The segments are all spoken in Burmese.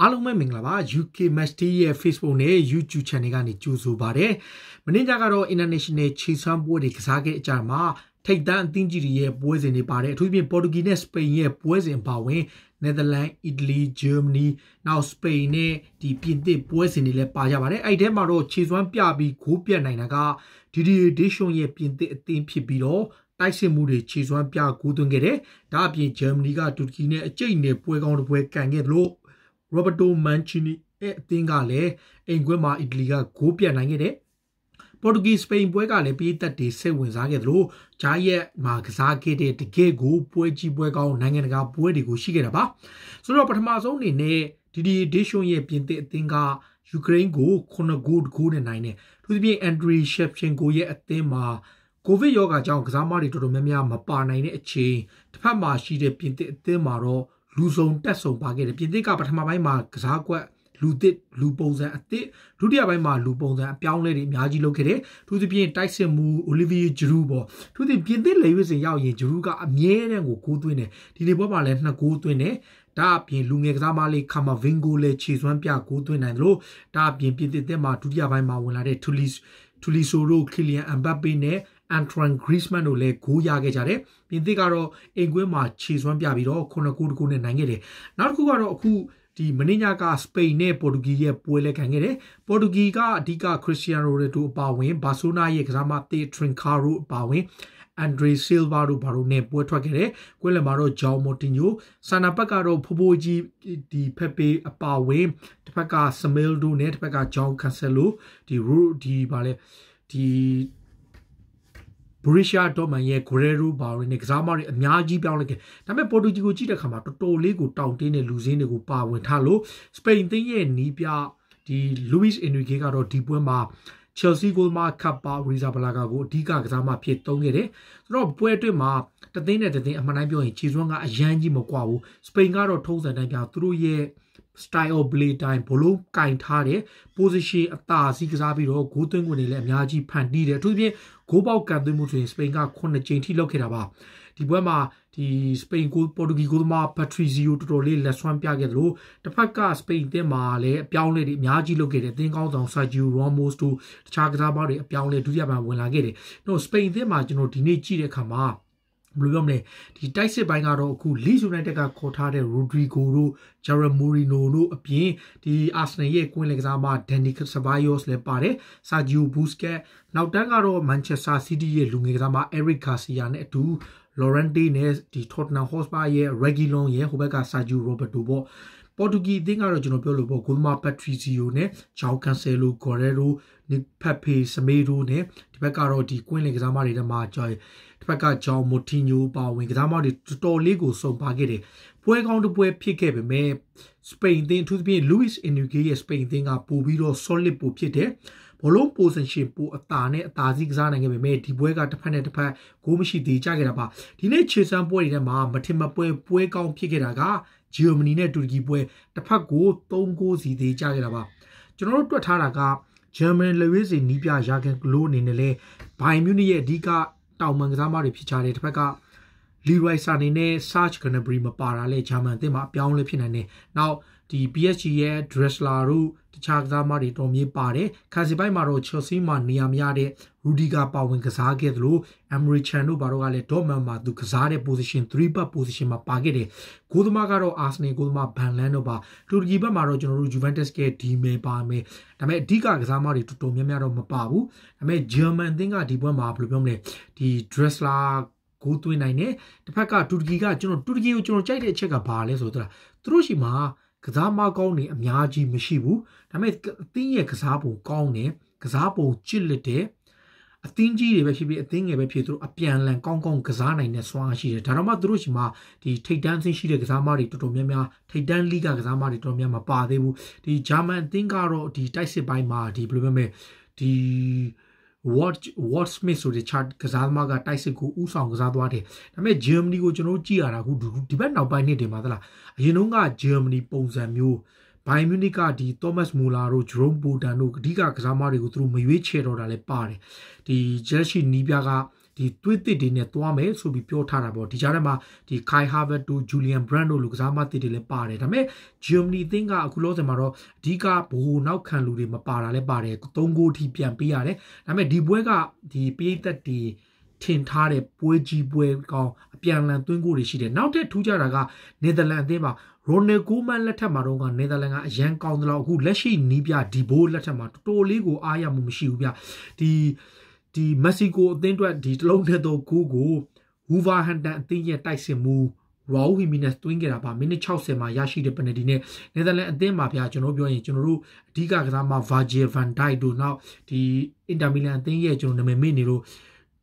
အားလုံးပဲမင်္ဂလာပါ UK Match Day ရဲ့ Facebook နဲ့ YouTube Channel ကနေကြိုဆိုပါရစေ။မနေ့ကတော့ International ခြေစွမ်းပွဲတွေကစားခဲ့အကြမှာထိပ်တန်းအသင်းကြီးတွေရဲ့ပွဲစဉ်တွေပါတယ်အထူးသဖြင့်ပေါ်တူဂီနဲ့စပိန်ရဲ့ပွဲစဉ်ပါဝင် Netherlands, Italy, Germany နောက် Spain နဲ့ဒီပြင်သစ်ပွဲစဉ်တွေလည်းပါကြပါတယ်အဲ့ဒီမှာတော့ခြေစွမ်းပြပြီးဂိုးပြတ်နိုင်တာက Didier Deschamps ရဲ့ပြင်သစ်အသင်းဖြစ်ပြီးတော့တိုက်စစ်မှုတွေခြေစွမ်းပြဂိုးသွင်းခဲ့တယ်ဒါအပြင် Germany ကတူရကီနဲ့အကြိတ်နယ်ပွဲကောင်းတစ်ပွဲကန်ခဲ့လို့ရောဘတ်တိုမန်ချီနီရဲ့အသင်းကလည်းအိမ်ခွဲမှာအီတလီကဂိုးပြန်နိုင်ခဲ့တယ်ပေါ်တူဂီစပိန်ပွဲကလည်းပြည်သက်တွေစိတ်ဝင်စားခဲ့သလိုဂျာရက်မှာကစားခဲ့တဲ့တကယ့်ကိုပွဲကြီးပွဲကောင်းနိုင်ငံတကာပွဲတွေကိုရှိခဲ့တာပါဆိုတော့ပထမဆုံးအနေနဲ့ဒီဒီဒေရှွန်ရဲ့ပြင်သစ်အသင်းကယူကရိန်းကို9ဂိုးတဂိုးနဲ့နိုင်တယ်သူသဖြင့်အန်ဒရီရှက်ရှင်ကိုရဲ့အသင်းမှာကိုဗစ်ရောဂါကြောင့်ကစားမတွေတော်တော်များများမပါနိုင်တဲ့အချိန်တစ်ဖက်မှာရှိတဲ့ပြင်သစ်အသင်းမှာတော့လူစုံတက်ဆုံပါခဲ့တယ်ပြင်သစ်ကပထမပိုင်းမှာကစားကွက်လူသစ်လူပုံစံအသစ်ဒုတိယပိုင်းမှာလူပုံစံအပြောင်းလဲတွေအများကြီးလုပ်ခဲ့တယ်။သူသဖြင့်တိုက်စစ်မှုအိုလီဗီယာဂျရူးပေါ့။သူသဖြင့်ပြင်သစ်လေရွေးစင်ရောက်ရင်ဂျရူးကအမြဲတမ်းကိုကိုးသွင်းတယ်။ဒီနေ့ပွဲမှာလည်းနှစ်ကိုးသွင်းတယ်။ဒါအပြင်လူငယ်ကစားမလေးကာမာဗင်ကိုလည်းခြေစွမ်းပြကိုးသွင်းနိုင်တယ်လို့ဒါအပြင်ပြင်သစ်သက်မှာဒုတိယပိုင်းမှာဝင်လာတဲ့ထူလီထူလီဆိုရိုခီလီယန်အမ်ဘပ်ပေနဲ့ Antoine Griezmann တို့လည်းဂိုးရခဲ့ကြတယ်။ပြင်သစ်ကတော့အိမ်ကွင်းမှာခြေစွမ်းပြပြီးတော့9ဂိုးတကူနဲ့နိုင်ခဲ့တယ်။နောက်တစ်ခုကတော့အခုဒီမင်းညာကစပိန်နဲ့ပေါ်တူဂီရဲ့ပွဲလဲခံခဲ့တယ်။ပေါ်တူဂီကအဓိကခရစ္စတီယာနိုရိုတိုအပါဝင်ဘာဆိုနာရဲ့ကစားမသေထရင်ကာရိုအပါဝင်အန်ဒရီဆီလ်ဗာတို့ဘာလို့နဲ့ပွဲထွက်ခဲ့တယ်။ကွင်းလမှာတော့ဂျောင်မိုတင်ညိုဆန်နာဘက်ကတော့ဖိုဖိုကြီးဒီဖက်ပေအပါဝင်တစ်ဖက်ကစမဲလ်ဒိုနဲ့တစ်ဖက်ကဂျောင်ကန်ဆယ်လိုဒီရူဒီဘာလဲဒီ Borussia Dortmund ရဲ့ Guerrero ဘာတွေနဲ့ကစားမတွေအများကြီးပြောင်းလဲခဲ့ဒါပေမဲ့ပေါ်တူဂီကိုကြည့်တဲ့အခါမှာတော်တော်လေးကိုတောင့်တင်းတဲ့လူစင်းတွေကိုပါဝင်ထားလို့စပိန်သင်းရဲ့နီးပြဒီ Luis Enrique ကတော့ဒီပွဲမှာ Chelsea ကိုမှကပ်ပါ Riza Balaga ကိုအဓိကကစားမဖြစ်သုံးခဲ့တယ်ဆိုတော့ပွဲအတွင်းမှာတသင်းနဲ့တသင်းအမှန်တိုင်းပြောရင်ခြေစွမ်းကအရန်ကြီးမကွာဘူးစပိန်ကတော့ထုံးစံတိုင်းပြသူတို့ရဲ့ style of play တိုင်းဘလို့ကင်ထားတဲ့ position အသာစီးကစားပြီးတော့ဂိုးသွင်းခွင့်တွေလည်းအများကြီးဖန်တီးတယ်အထူးသဖြင့်ဂိုးပေါက်ကန်သွင်းမှုဆိုရင်စပိန်က9ကြိမ်ထိလောက်ခဲ့တာပါဒီပွဲမှာဒီစပိန်ကိုပေါ်တူဂီကိုသမား Patricio တော်တော်လေးလက်ဆွမ်းပြခဲ့သလိုတစ်ဖက်ကစပိန်တင်းမှာလည်းအပြောင်းလဲတွေအများကြီးလုပ်ခဲ့တယ်။သင်းကောင်းဆောင် Sergio Ramos တို့တခြားကစားသမားတွေအပြောင်းလဲဒုတိယပိုင်းဝင်လာခဲ့တယ်။တော့စပိန်တင်းမှာကျွန်တော်ဒီနေ့ကြည့်တဲ့အခါမှာဘယ်လိုပြောမလဲဒီတိုက်စစ်ပိုင်းကတော့အခု Leeds United ကခေါ်ထားတဲ့ Rodrigo တို့ Gerard Moreno တို့အပြင်ဒီ Arsenal ရဲ့ကွင်းလယ်ကစားသမား Danny Ceballos လည်းပါတယ် Sergio Busquets နောက်တန်းကတော့ Manchester City ရဲ့လူငယ်ကစားသမား Eric Garcia နဲ့အတူ Lorente နဲ့ဒီ Tottenham Hotspur ရဲ့ Reguilon ရဲ့ဟိုဘက်က Sergio Roberto ပေါ့ပေါ်တူဂီအသင်းကတော့ကျွန်တော်ပြောလို့ပေါ့ဂိုမာပက်ထရီစီယိုနဲ့ဂျောကန်ဆယ်လိုဂေါ်ရဲရိုနီဖက်ဖေစမေရိုနဲ့ဒီဘက်ကတော့ဒီကွင်းလင်ကစားမတွေထဲမှာကြော်ဒီဘက်ကဂျောင်မိုတီညိုပါဝင်ကစားမတွေတော်တော်လေးကိုစုံပါခဲ့တယ်ပွဲကောင်းတစ်ပွဲဖြစ်ခဲ့ပေမဲ့စပိန်အသင်းအထူးသဖြင့် Luis Enrique ရဲ့စပိန်အသင်းကပိုပြီးတော့ solid ပိုဖြစ်တယ်ဘလုံး position ပိုအသာနဲ့အသာစီးကစားနိုင်ခဲ့ပေမဲ့ဒီပွဲကတစ်ဖက်နဲ့တစ်ဖက်ဂိုးမရှိသေးကြခဲ့တာပါဒီနေ့ခြေစမ်းပွဲတွေထဲမှာမထင်မပွဲပွဲကောင်းဖြစ်ခဲ့တာကဂျီရိုမနီနဲ့တူရကီပွဲတစ်ဖက်ကို3ဂိုးစီသေးကြခဲ့တာပါကျွန်တော်တို့တွက်ထားတာကဂျာမန်လွေးစင်နီးပြရာဂန်ဂလိုးအနေနဲ့လဲဘိုင်မြူနစ်ရဲ့အဓိကတောင်ပံကစားမတွေဖြစ်ကြတယ်တစ်ဖက်ကလီရိုက်ဆာနေနဲ့ Serge Gnabry မပါတာလဲဂျာမန်အသင်းမှာအပြောင်းလဲဖြစ်နိုင်တယ်။နောက်ဒီ PSG ရဲ့ Dressler တို့တခြားကစားမတွေတော်မြေးပါတယ်ခံစီပိုင်းမှာတော့ Chelsea မှာနေရာမရတဲ့ Rudiger ပါဝင်ကစားခဲ့သလို Emre Can တို့ဘာတို့ကလည်း Dortmund မှာသူကစားတဲ့ position 3 back position မှာပါခဲ့တယ်ဂိုးသမားကတော့ Arsenal ဂိုးသမား Van Lan တို့ပါတူရကီဘက်မှာတော့ကျွန်တော်တို့ Juventus ကဒီမယ်ပါမယ်ဒါပေမဲ့အဓိကကစားမတွေတော်တော်များများတော့မပါဘူးဒါပေမဲ့ German အသင်းကဒီဘက်မှာဘယ်လိုပြောမလဲဒီ Dressler ကိုးသွင်းနိုင်တယ်တစ်ဖက်ကတူရကီကကျွန်တော်တူရကီကိုကျွန်တော်ကြိုက်တဲ့အချက်ကဘာလဲဆိုတော့သူတို့ရှိမှာကစားမကောင်းနေအများကြီးမရှိဘူးဒါပေမဲ့အသင်းရဲ့ကစားပုံကောင်းတယ်ကစားပုံကြစ်လက်တယ်အသင်းကြီးတွေပဲဖြစ်ဖြစ်အသင်းငယ်ပဲဖြစ်သူတို့အပြန်လန်ကောင်းကောင်းကစားနိုင်တဲ့စွမ်းအားရှိတယ်ဒါတော့မှသူတို့ရှိမှဒီထိတ်တန်းဆင်းရှိတဲ့ကစားမတွေတော်တော်များများထိတ်တန်းလိကကစားမတွေတော်တော်များများမပါသေးဘူးဒီဂျာမန်အသင်းကတော့ဒီတိုက်စစ်ပိုင်းမှာဒီဘယ်လိုပဲမဲ့ဒီ Watch Watch Smith ဆိုတဲ့ chart ကစားသမားကတိုက်စစ်ကိုဥဆောင်ကစားသွားတယ်ဒါပေမဲ့ Germany ကိုကျွန်တော်ကြည့်ရတာခုဒီဘက်နောက်ပိုင်းနှစ်တွေမှာသလားအရင်တုန်းက Germany ပုံစံမျိုးဘိုင်မြူနစ်ကဒီ Thomas Muller တို့ Jerome Boateng တို့အဓိကကစားသမားတွေကိုသူတို့မရွေးချယ်တော့တာလည်းပါတယ်ဒီ Chelsea နီးပြားကဒီသွေးသစ်တွေနဲ့သွားမယ်ဆိုပြီးပြောထားတာပေါ့ဒီကြားထဲမှာဒီ Kai Havertz တို့ Julian Brandt တို့လူကစားမသစ်တွေလည်းပါတယ်ဒါပေမဲ့ Germany အသင်းကအခုလောဆယ်မှာတော့အဓိကဘိုးနောက်ခံလူတွေမပါတာလည်းပါတယ်၃ဂိုးအထိပြန်ပေးရတယ်ဒါပေမဲ့ဒီပွဲကဒီပိသက်တွေထင်ထားတဲ့ပွဲကြီးပွဲကောင်အပြန်လန်သွင်းကိုတွေရှိတယ်နောက်ထပ်ထူးခြားတာကနယ်သာလန်အသင်းမှာရိုနယ်ဂိုမန်လက်ထက်မှာတော့ကနယ်သာလန်ကအရန်ကောင်းတယ်လို့အခုလက်ရှိနီးပြဒီဘိုးလက်ထက်မှာတော်တော်လေးကိုအားရမှုမရှိဘူးဗျဒီဒီမက္ဆီကိုအသင်းအတွက်ဒီတလုံးနဲ့တော့ဂိုးကိုဝူဗာဟန်တန်အသင်းရဲ့တိုက်စစ်မှုရောဟီမီနက်စ်တွင်းခဲ့တာပါမိနစ်60မှာရရှိတဲ့ပနယ်တီနဲ့နယ်သာလန်အသင်းမှာဗျာကျွန်တော်ပြောရင်ကျွန်တော်တို့အဓိကကစားမှာ Virgil van Dijk တို့နောက်ဒီအင်တာမီလန်အသင်းရဲ့ကျွန်တော်နာမည်မေ့နေလို့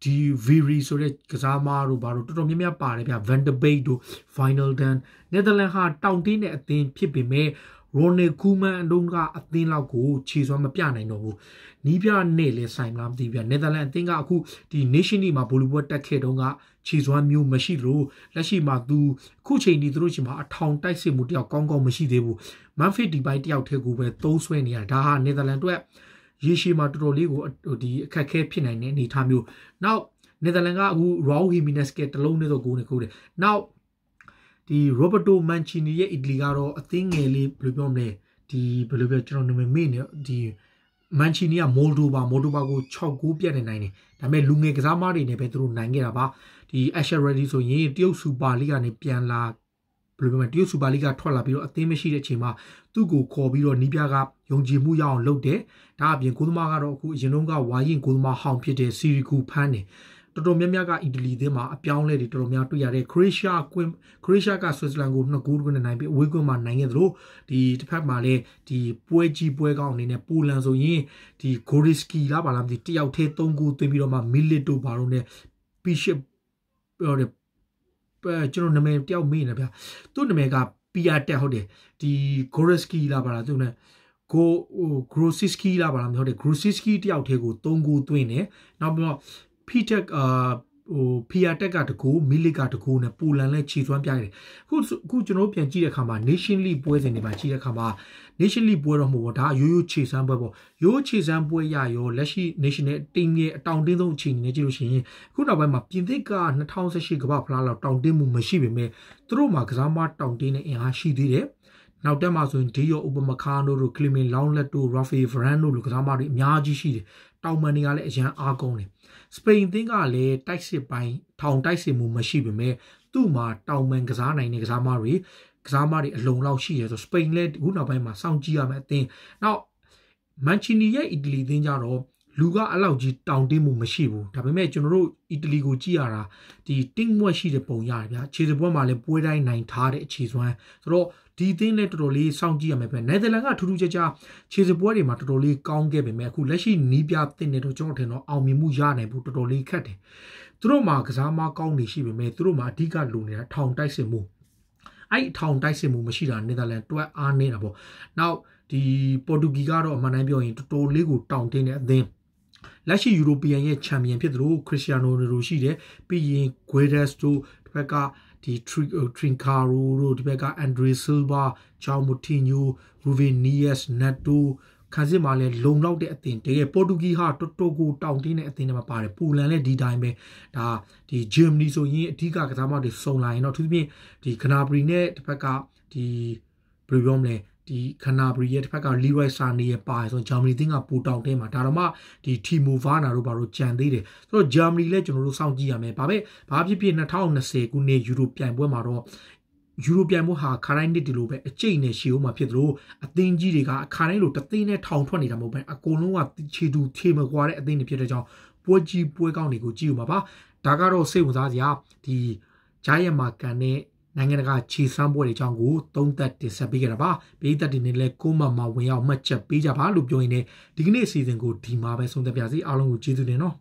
ဒီ Viri ဆိုတဲ့ကစားမတို့ဘာလို့တော်တော်များများပါတယ်ဗျာ Van der Beek တို့ Final Dan နယ်သာလန်ဟာတောင်တင်းတဲ့အသင်းဖြစ်ပေမဲ့ရိုနီကူမန်တို့ကအသင်းလောက်ကိုခြေစွမ်းမပြနိုင်တော့ဘူးနီးပြနဲ့လဲဆိုင်လားမသိဘူးနယ်သာလန်အသင်းကအခုဒီ Nation League မှာဗိုလီဘောတက်ခဲ့တုန်းကခြေစွမ်းမျိုးမရှိလို့လက်ရှိမှာသူခုချိန်ဒီသူတို့ချင်းမှာအထောင်တိုက်စစ်မှုတယောက်ကောင်းကောင်းမရှိသေးဘူးမန်ဖစ်ဒီဘိုက်တယောက်တည်းကိုပဲသုံးဆွဲနေရဒါဟာနယ်သာလန်အတွက်ရေရှည်မှာတော်တော်လေးကိုဒီအခက်ခဲဖြစ်နိုင်တဲ့အနေအထားမျိုးနောက်နယ်သာလန်ကအခု Raul Jimenez ကတလုံးနဲ့တော့ကိုယ်နဲ့ကိုယ်တယ်နောက်ဒီ Roberto Mancini ရဲ့ Italy ကတော့အသင်းငယ်လေးဘယ်လိုပြောမလဲဒီဘယ်လိုပြောကျွန်တော်နာမည်မေ့နေဒီ Mancini က Moldova Moldova ကို6ဂိုးပြတ်နေနိုင်တယ်ဒါပေမဲ့လူငယ်ကစားမတွေနဲ့ပဲသူတို့နိုင်ခဲ့တာပါဒီ Asher Ready ဆိုရင်တရုတ်စူပါလိကနေပြန်လာဘယ်လိုပြောမလဲတရုတ်စူပါလိကထွက်လာပြီးတော့အသင်းမရှိတဲ့အချိန်မှာသူ့ကိုခေါ်ပြီးတော့နီးပြားကယုံကြည်မှုရအောင် လုပ်တယ်ဒါအပြင်ကိုသမားကတော့အခုအရင်တုန်းကဝါရင်ကိုသမားဟောင်းဖြစ်တဲ့ Sirigu ဖမ်းတယ်တော်တော်များများကအီတလီသင်းမှာအပြောင်းလဲတွေတော်တော်များတွေ့ရတဲ့ခရစ်ရှားကွင်းခရစ်ရှားကဆွစ်ဇာလန်ကိုနှစ်ဂိုးနဲ့နိုင်ပြီးအဝေးကွင်းမှာနိုင်ခဲ့သလိုဒီတစ်ဖက်မှာလည်းဒီပွဲကြီးပွဲကောင်းအနေနဲ့ပိုလန်ဆိုရင်ဒီဂိုရစ်စကီလားပါလားမသိတယောက်သေး၃ဂိုးသွင်းပြီးတော့မှမီလစ်တိုဘာတို့နဲ့ပီရှစ်ပြောတယ်ကျွန်တော်နာမည်တယောက်မေ့နေဗျာသူ့နာမည်ကပီယာတက်ဟုတ်တယ်ဒီဂိုရစ်စကီလားပါလားသူနဲ့ကိုဟိုဂရိုစစ်စကီလာပါလားမဟုတ်တယ်ဂရိုစစ်စကီတယောက်တည်းကို၃ဂိုးသွင်းတယ်နောက်ပြီးတော့ P-Tech အာဟို PR Tech ကတကူမီလီကတကူနဲ့ပူလန်နဲ့ခြေသွမ်းပြရတယ်အခုအခုကျွန်တော်တို့ပြန်ကြည့်တဲ့အခါမှာ Nation League ပွဲစဉ်တွေမှာကြည့်တဲ့အခါမှာ Nation League ပွဲတော့မဟုတ်ဘူးဒါရိုးရိုးခြေစမ်းပွဲပေါ့ရိုးခြေစမ်းပွဲရရောလက်ရှိ National Team ရဲ့အတောင်တင်းဆုံးအခြေအနေနဲ့ကြည့်လို့ရှိရင်အခုနောက်ပိုင်းမှာပြင်သစ်က2018ကမ္ဘာဖလားလောက်တောင်တင်းမှုမရှိပေမဲ့သူတို့မှာကစားမတောင်တင်းတဲ့အင်အားရှိသေးတယ်နောက်တက်မှာဆိုရင်ဒီယောဥပမခါနိုတို့ကလီမင်လောင်းလက်တို့ရာဖီဗရန်တို့လိုကစားမတွေအများကြီးရှိတယ်တောင်မန်တွေကလည်းအရန်အားကောင်းတယ်စပိန်သင်းကလည်းတိုက်စစ်ပိုင်းထောင်တိုက်စစ်မှုမရှိပေမဲ့သူ့မှာတောင်မန်ကစားနိုင်တဲ့ကစားမတွေကစားမတွေအလုံလောက်ရှိရဆိုစပိန်လည်းခုနောက်ပိုင်းမှာစောင့်ကြည့်ရမယ်အသင်းနောက်မန်ချီနီရဲ့အီတလီသင်းကြတော့လူကအလောက်ကြီးတောင်းတင်းမှုမရှိဘူးဒါပေမဲ့ကျွန်တော်တို့အီတလီကိုကြည့်ရတာဒီ team work ရှိတဲ့ပုံရတယ်ဗျာခြေစပွဲမှာလည်းပွဲတိုင်းနိုင်ထားတဲ့အခြေစွမ်းဆိုတော့ဒီသင်းလည်းတော်တော်လေးစောင့်ကြည့်ရမယ်ပဲနယ်သာလန်ကထူးထူးခြားခြားခြေစပွဲတွေမှာတော်တော်လေးကောင်းခဲ့ပေမဲ့အခုလက်ရှိနီးပြသင်းတွေတော့ကျွန်တော်ထင်တော့အောင်မြင်မှုရနိုင်ဖို့တော်တော်လေးခက်တယ်သူတို့မှာကစားမကောင်းနေရှိပေမဲ့သူတို့မှာအဓိကလိုနေတာထောင်တိုက်စစ်မှုအဲ့ထောင်တိုက်စစ်မှုမရှိတာနယ်သာလန်တွက်အားနေတာပေါ့နောက်ဒီပေါ်တူဂီကတော့အမှန်တမ်းပြောရင်တော်တော်လေးကိုတောင့်တင်းတဲ့အသင်းလက်ရှိယူရိုပီယံရဲ့ချန်ပီယံဖြစ်သလိုခရစ္စတီယာနိုရိုရှိတယ်ပြီးရင်ဂွေဒက်စ်တို့တစ်ဖက်ကဒီ Trincaro တို့ဒီဘက်က Andre Silva, João Moutinho, Ruvinez, Neto ခံစစ်မှာလဲလုံလောက်တဲ့အသင်တကယ်ပေါ်တူဂီဟာတော်တော်ကိုတောင့်တင်းတဲ့အသင်တွေမှာပါတယ်ပူလန်လည်းဒီတိုင်းပဲဒါဒီ Germany ဆိုရင်အဓိကကစားမတွေစုံလာရင်တော့သူပြင်ဒီ Gnabry နဲ့တစ်ဖက်ကဒီ Bruyne လဲဒီခနာဘရီရဲ့တစ်ဖက်က Leroy Sané ရဲ့ပါတယ်ဆိုတော့ Germany သင်းကပူတောက်တဲ့မှာဒါတော့မှဒီ Timo Werner တို့ဘာလို့ကြံသေးတယ်ဆိုတော့ Germany လည်းကျွန်တော်တို့စောင့်ကြည့်ရမယ်။ဘာပဲဘာဖြစ်ဖြစ်2020ခုနှစ် Euro ပြိုင်ပွဲမှာတော့ယူရိုပြိုင်ပွဲဟာခါတိုင်းနှစ်ဒီလိုပဲအကျိတ်နဲ့ရှေ့ဦးမှာဖြစ်သလိုအသင်းကြီးတွေကအခါတိုင်းလိုတသိန်းနဲ့ထောင်ထွက်နေတာမဟုတ်ပဲအကုန်လုံးကခြေတူခြေမကွာတဲ့အသင်းတွေဖြစ်တဲ့ကြောင့်ပွဲကြီးပွဲကောင်းတွေကိုကြည့်ဦးမှာပါဒါကတော့စိတ်ဝင်စားစရာဒီ Giant မှာကန်တဲ့နိုင်ငံတကာခြေစွမ်းပွဲတွေအကြောင်းကိုသုံးသပ်တင်ဆက်ပေးကြတာပါပရိသတ်တွေနဲ့လည်းကိုမမဝင်ရောက်မှတ်ချက်ပေးကြပါလို့ပြောရင်းနဲ့ဒီကနေ့အစီအစဉ်ကိုဒီမှာပဲဆုံးသက်ပါစီအားလုံးကိုကျေးဇူးတင်နော်